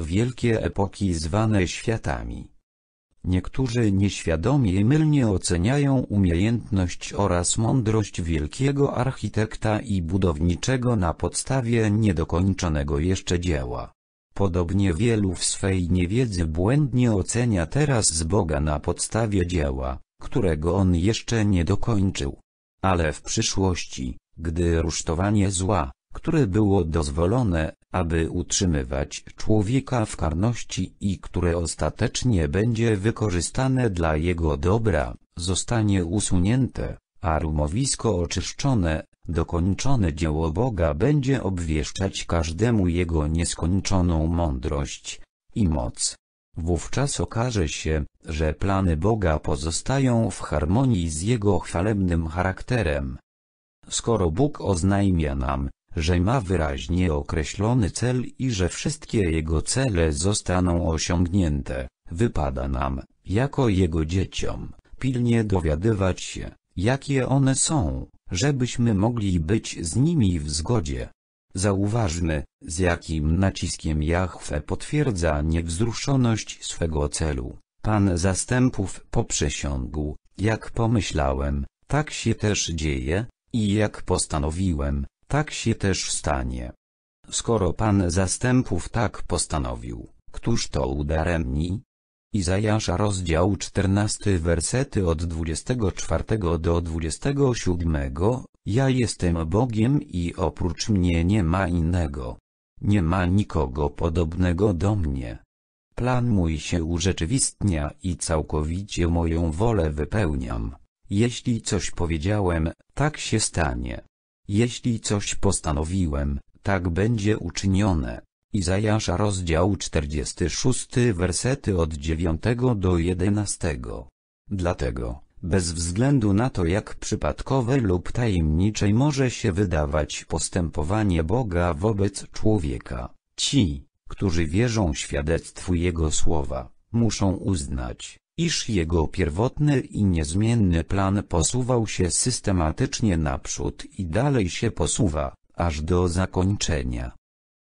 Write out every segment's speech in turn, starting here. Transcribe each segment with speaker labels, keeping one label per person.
Speaker 1: wielkie epoki zwane światami. Niektórzy nieświadomie mylnie oceniają umiejętność oraz mądrość wielkiego architekta i budowniczego na podstawie niedokończonego jeszcze dzieła. Podobnie wielu w swej niewiedzy błędnie ocenia teraz z Boga na podstawie dzieła, którego on jeszcze nie dokończył. Ale w przyszłości, gdy rusztowanie zła, które było dozwolone, aby utrzymywać człowieka w karności i które ostatecznie będzie wykorzystane dla jego dobra, zostanie usunięte, a rumowisko oczyszczone, dokończone dzieło Boga będzie obwieszczać każdemu jego nieskończoną mądrość i moc. Wówczas okaże się, że plany Boga pozostają w harmonii z Jego chwalebnym charakterem. Skoro Bóg oznajmia nam, że ma wyraźnie określony cel i że wszystkie jego cele zostaną osiągnięte, wypada nam, jako jego dzieciom, pilnie dowiadywać się, jakie one są, żebyśmy mogli być z nimi w zgodzie. Zauważmy, z jakim naciskiem Jahwe potwierdza niewzruszoność swego celu. Pan zastępów poprzesiągł, jak pomyślałem, tak się też dzieje, i jak postanowiłem, tak się też stanie. Skoro Pan zastępów tak postanowił, któż to udaremni? Izajasza rozdział 14 wersety od 24 do 27 Ja jestem Bogiem i oprócz mnie nie ma innego. Nie ma nikogo podobnego do mnie. Plan mój się urzeczywistnia i całkowicie moją wolę wypełniam. Jeśli coś powiedziałem, tak się stanie. Jeśli coś postanowiłem, tak będzie uczynione. Izajasza rozdział 46 wersety od 9 do 11. Dlatego, bez względu na to jak przypadkowe lub tajemnicze może się wydawać postępowanie Boga wobec człowieka, ci, którzy wierzą świadectwu Jego słowa, muszą uznać, iż jego pierwotny i niezmienny plan posuwał się systematycznie naprzód i dalej się posuwa, aż do zakończenia.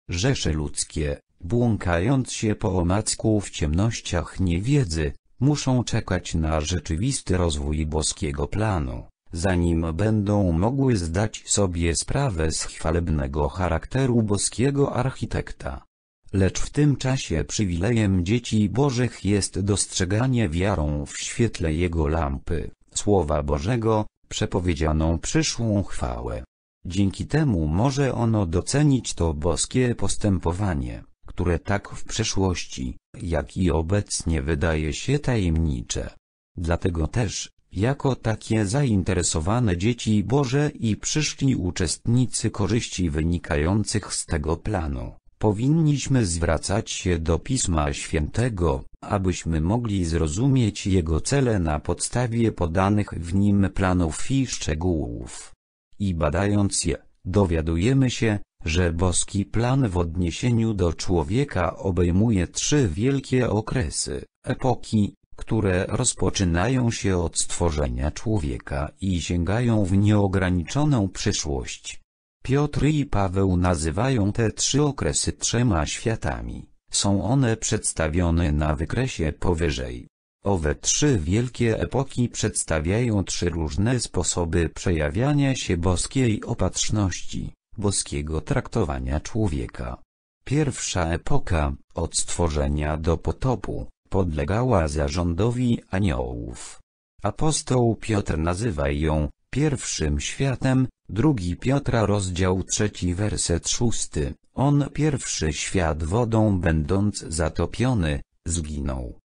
Speaker 1: Rzesze ludzkie, błąkając się po omacku w ciemnościach niewiedzy, muszą czekać na rzeczywisty rozwój boskiego planu, zanim będą mogły zdać sobie sprawę z chwalebnego charakteru boskiego architekta. Lecz w tym czasie przywilejem dzieci Bożych jest dostrzeganie wiarą w świetle Jego lampy, Słowa Bożego, przepowiedzianą przyszłą chwałę. Dzięki temu może ono docenić to boskie postępowanie, które tak w przeszłości, jak i obecnie wydaje się tajemnicze. Dlatego też, jako takie zainteresowane dzieci Boże i przyszli uczestnicy korzyści wynikających z tego planu, Powinniśmy zwracać się do Pisma Świętego, abyśmy mogli zrozumieć jego cele na podstawie podanych w nim planów i szczegółów. I badając je, dowiadujemy się, że boski plan w odniesieniu do człowieka obejmuje trzy wielkie okresy, epoki, które rozpoczynają się od stworzenia człowieka i sięgają w nieograniczoną przyszłość. Piotr i Paweł nazywają te trzy okresy trzema światami. Są one przedstawione na wykresie powyżej. Owe trzy wielkie epoki przedstawiają trzy różne sposoby przejawiania się boskiej opatrzności, boskiego traktowania człowieka. Pierwsza epoka, od stworzenia do potopu, podlegała zarządowi aniołów. Apostoł Piotr nazywa ją, pierwszym światem, drugi Piotra rozdział trzeci werset szósty, on pierwszy świat wodą będąc zatopiony, zginął.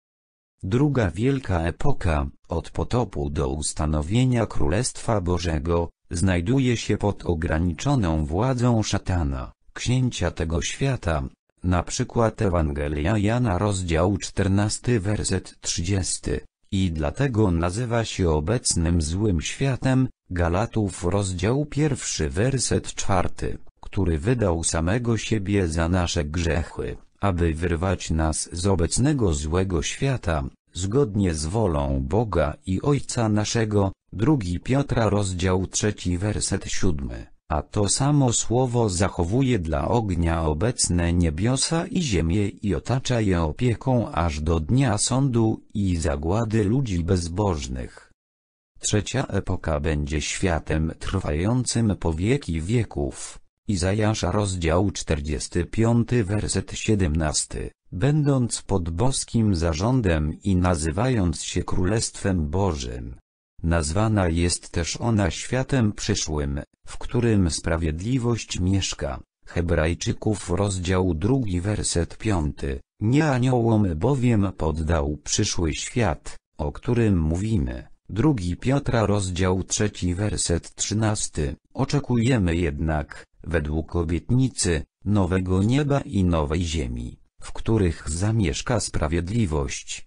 Speaker 1: Druga wielka epoka, od potopu do ustanowienia Królestwa Bożego, znajduje się pod ograniczoną władzą szatana, księcia tego świata, na przykład Ewangelia Jana rozdział 14 werset 30, i dlatego nazywa się obecnym złym światem, Galatów rozdział pierwszy werset czwarty, który wydał samego siebie za nasze grzechy, aby wyrwać nas z obecnego złego świata, zgodnie z wolą Boga i Ojca naszego, drugi Piotra rozdział trzeci werset siódmy. A to samo słowo zachowuje dla ognia obecne niebiosa i ziemię i otacza je opieką aż do dnia sądu i zagłady ludzi bezbożnych. Trzecia epoka będzie światem trwającym po wieki wieków. Izajasza rozdział 45 werset 17, będąc pod boskim zarządem i nazywając się Królestwem Bożym, Nazwana jest też ona światem przyszłym, w którym sprawiedliwość mieszka. Hebrajczyków rozdział 2 werset 5. Nie aniołom bowiem poddał przyszły świat, o którym mówimy. 2 Piotra rozdział 3 werset 13. Oczekujemy jednak, według obietnicy, nowego nieba i nowej ziemi, w których zamieszka sprawiedliwość.